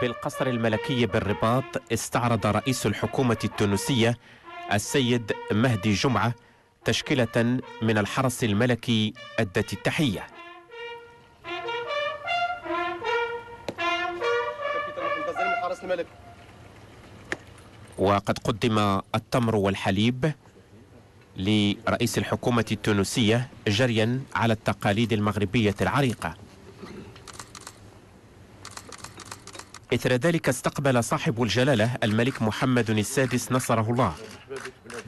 بالقصر الملكي بالرباط استعرض رئيس الحكومة التونسية السيد مهدي جمعة تشكيلة من الحرس الملكي أدت التحية وقد قدم التمر والحليب لرئيس الحكومة التونسية جريا على التقاليد المغربية العريقة إثر ذلك استقبل صاحب الجلالة الملك محمد السادس نصره الله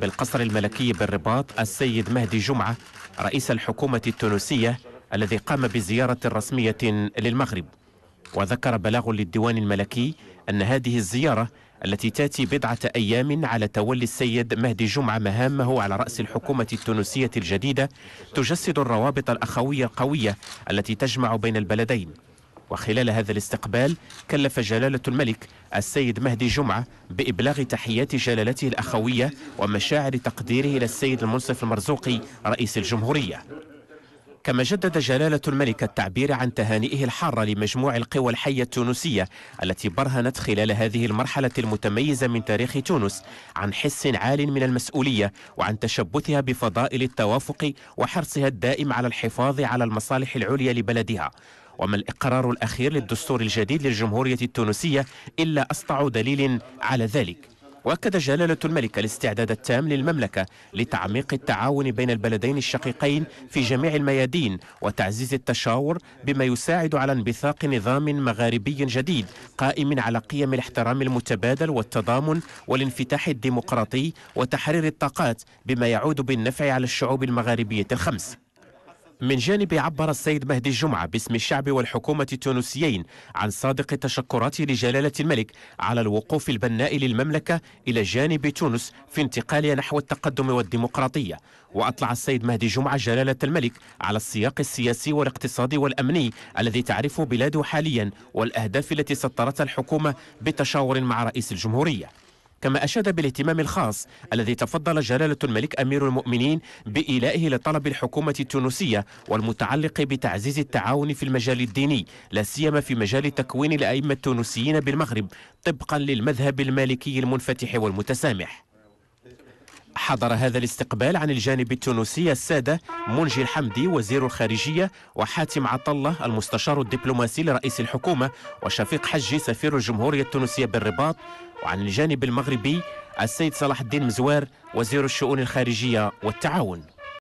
بالقصر الملكي بالرباط السيد مهدي جمعة رئيس الحكومة التونسية الذي قام بزيارة رسمية للمغرب وذكر بلاغ للديوان الملكي أن هذه الزيارة التي تاتي بضعة أيام على تولي السيد مهدي جمعة مهامه على رأس الحكومة التونسية الجديدة تجسد الروابط الأخوية القوية التي تجمع بين البلدين وخلال هذا الاستقبال كلف جلالة الملك السيد مهدي جمعة بإبلاغ تحيات جلالته الأخوية ومشاعر تقديره إلى السيد المنصف المرزوقي رئيس الجمهورية كما جدد جلالة الملك التعبير عن تهانئه الحارة لمجموع القوى الحية التونسية التي برهنت خلال هذه المرحلة المتميزة من تاريخ تونس عن حس عال من المسؤولية وعن تشبثها بفضائل التوافق وحرصها الدائم على الحفاظ على المصالح العليا لبلدها وما الإقرار الأخير للدستور الجديد للجمهورية التونسية إلا أسطع دليل على ذلك واكد جلاله الملك الاستعداد التام للمملكه لتعميق التعاون بين البلدين الشقيقين في جميع الميادين وتعزيز التشاور بما يساعد على انبثاق نظام مغاربي جديد قائم على قيم الاحترام المتبادل والتضامن والانفتاح الديمقراطي وتحرير الطاقات بما يعود بالنفع على الشعوب المغاربيه الخمس من جانب عبر السيد مهدي الجمعة باسم الشعب والحكومة التونسيين عن صادق التشكرات لجلالة الملك على الوقوف البناء للمملكة إلى جانب تونس في انتقالها نحو التقدم والديمقراطية وأطلع السيد مهدي جمعة جلالة الملك على السياق السياسي والاقتصادي والأمني الذي تعرفه بلاده حاليا والأهداف التي سطرتها الحكومة بتشاور مع رئيس الجمهورية كما أشاد بالاهتمام الخاص الذي تفضل جلالة الملك أمير المؤمنين بإيلائه لطلب الحكومة التونسية والمتعلق بتعزيز التعاون في المجال الديني لا سيما في مجال تكوين الأئمة التونسيين بالمغرب طبقا للمذهب المالكي المنفتح والمتسامح حضر هذا الاستقبال عن الجانب التونسي السادة منجي الحمدي وزير الخارجية وحاتم عطلة المستشار الدبلوماسي لرئيس الحكومة وشفيق حجي سفير الجمهورية التونسية بالرباط وعن الجانب المغربي السيد صلاح الدين مزوار وزير الشؤون الخارجية والتعاون